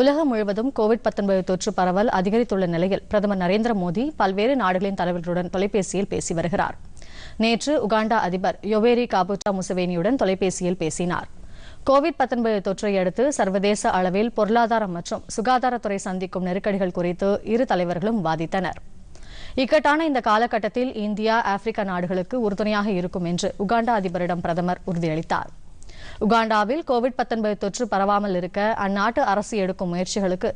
உலகம் முழுவதும் கோவிட் தொற்று பரவல் அதிகரித்துள்ள நிலையில் பிரதமர் நரேந்திர மோடி பல்வேறு நாடுகளின் தலைவர்களுடன் தொலைபேசியில் பேசி வருகிறார் நேற்று உகாண்டா அதிபர் யொவேரி காபுட்டா முசவேனியுடன் தொலைபேசியில் பேசினார் கோவிட் தொற்றை அடுத்து சர்வதேச அளவில் பொருளாதாரம் மற்றும் சுகாதாரத்துறை சந்திக்கும் நெருக்கடிகள் குறித்து இரு தலைவர்களும் வாதித்தனர் இக்கட்டான இந்த காலகட்டத்தில் இந்தியா ஆப்பிரிக்க நாடுகளுக்கு உறுதுணையாக இருக்கும் என்று உகாண்டா அதிபரிடம் பிரதமர் உறுதியளித்தாா் உகாண்டாவில் கோவிட் தொற்று பரவாமல் இருக்க அந்நாட்டு அரசு எடுக்கும் முயற்சிகளுக்கு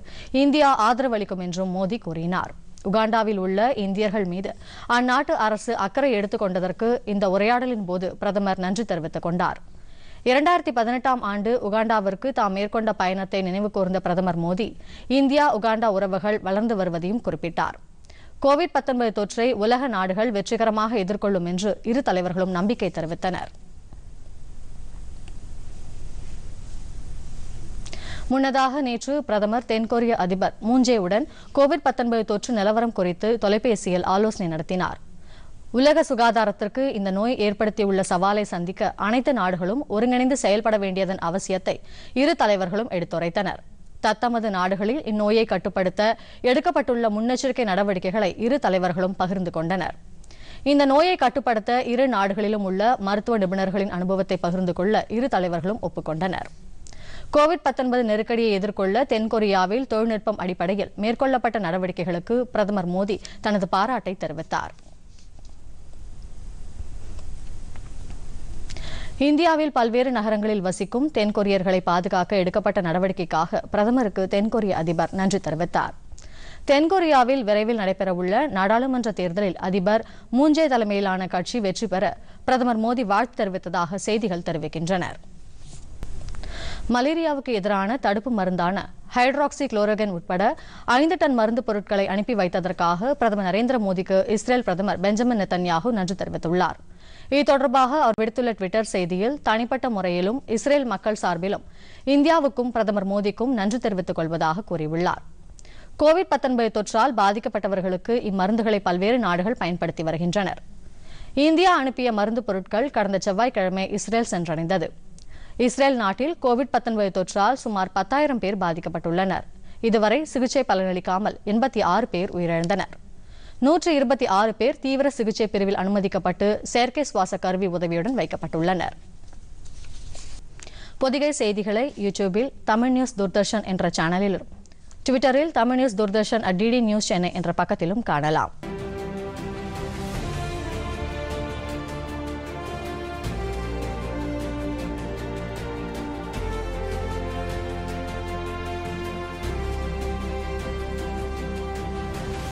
இந்தியா ஆதரவளிக்கும் என்றும் மோடி கூறினார் உகாண்டாவில் உள்ள இந்தியர்கள் மீது அந்நாட்டு அரசு அக்கறை எடுத்துக் கொண்டதற்கு இந்த உரையாடலின் போது பிரதமர் நன்றி தெரிவித்துக் கொண்டார் இரண்டாயிரத்தி பதினெட்டாம் ஆண்டு உகாண்டாவிற்கு தாம் மேற்கொண்ட பயணத்தை நினைவு கூர்ந்த பிரதமர் மோடி இந்தியா உகாண்டா உறவுகள் வளர்ந்து வருவதையும் குறிப்பிட்டார் கோவிட் தொற்றை உலக நாடுகள் வெற்றிகரமாக எதிர்கொள்ளும் என்று இரு தலைவர்களும் நம்பிக்கை தெரிவித்தனா் முன்னதாக நேற்று பிரதமர் தென்கொரிய அதிபர் உடன் கோவிட் தொற்று நிலவரம் குறித்து தொலைபேசியில் ஆலோசனை நடத்தினார் உலக சுகாதாரத்திற்கு இந்த நோய் ஏற்படுத்தியுள்ள சவாலை சந்திக்க அனைத்து நாடுகளும் ஒருங்கிணைந்து செயல்பட வேண்டியதன் அவசியத்தை இரு தலைவர்களும் எடுத்துரைத்தனர் தத்தமது நாடுகளில் இந்நோயை கட்டுப்படுத்த எடுக்கப்பட்டுள்ள முன்னெச்சரிக்கை நடவடிக்கைகளை இரு தலைவர்களும் பகிர்ந்து கொண்டனர் இந்த நோயை கட்டுப்படுத்த இரு நாடுகளிலும் உள்ள மருத்துவ நிபுணர்களின் அனுபவத்தை பகிர்ந்து கொள்ள இரு தலைவர்களும் ஒப்புக்கொண்டனர் கோவிட் நெருக்கடியை எதிர்கொள்ள தென்கொரியாவில் தொழில்நுட்பம் அடிப்படையில் மேற்கொள்ளப்பட்ட நடவடிக்கைகளுக்கு பிரதமர் மோடி தனது பாராட்டை தெரிவித்தார் இந்தியாவில் பல்வேறு நகரங்களில் வசிக்கும் தென்கொரியர்களை பாதுகாக்க எடுக்கப்பட்ட நடவடிக்கைக்காக பிரதமருக்கு தென்கொரிய அதிபர் நன்றி தெரிவித்தார் தென்கொரியாவில் விரைவில் நடைபெறவுள்ள நாடாளுமன்ற தேர்தலில் அதிபர் மூஞ்சே தலைமையிலான கட்சி வெற்றி பெற பிரதமர் மோடி வாழ்த்து தெரிவித்ததாக செய்திகள் தெரிவிக்கின்றன மலேரியாவுக்கு எதிரான தடுப்பு மருந்தான ஹைட்ராக்சி குளோரோகன் உட்பட ஐந்து டன் மருந்து பொருட்களை அனுப்பி வைத்ததற்காக பிரதமர் நரேந்திர மோடிக்கு இஸ்ரேல் பிரதமர் பெஞ்சமின் நெத்தன்யாகு நன்றி தெரிவித்துள்ளார் இது தொடர்பாக அவர் விடுத்துள்ள டுவிட்டர் செய்தியில் தனிப்பட்ட முறையிலும் இஸ்ரேல் மக்கள் சார்பிலும் இந்தியாவுக்கும் பிரதமர் மோடிக்கும் நன்றி தெரிவித்துக் கொள்வதாக கூறியுள்ளார் கோவிட் தொற்றால் பாதிக்கப்பட்டவர்களுக்கு இம்மருந்துகளை பல்வேறு நாடுகள் பயன்படுத்தி வருகின்றனர் இந்தியா அனுப்பிய மருந்து பொருட்கள் கடந்த செவ்வாய்க்கிழமை இஸ்ரேல் சென்றடைந்தது இஸ்ரேல் நாட்டில் கோவிட் பத்தொன்பது தொற்றால் சுமார் பத்தாயிரம் பேர் பாதிக்கப்பட்டுள்ளனர் இதுவரை சிகிச்சை பலனளிக்காமல் எண்பத்தி ஆறு பேர் உயிரிழந்தனர் நூற்றி இருபத்தி ஆறு பேர் தீவிர சிகிச்சை பிரிவில் அனுமதிக்கப்பட்டு செயற்கை சுவாச கருவி உதவியுடன் வைக்கப்பட்டுள்ளனர் பொதிகை செய்திகளை யூடியூபில் தமிழ் நியூஸ் தூர்தர்ஷன் என்ற சேனலிலும் ட்விட்டரில் Tamil news Doordarshan at DD news Chennai என்ற பக்கத்திலும் காணலாம்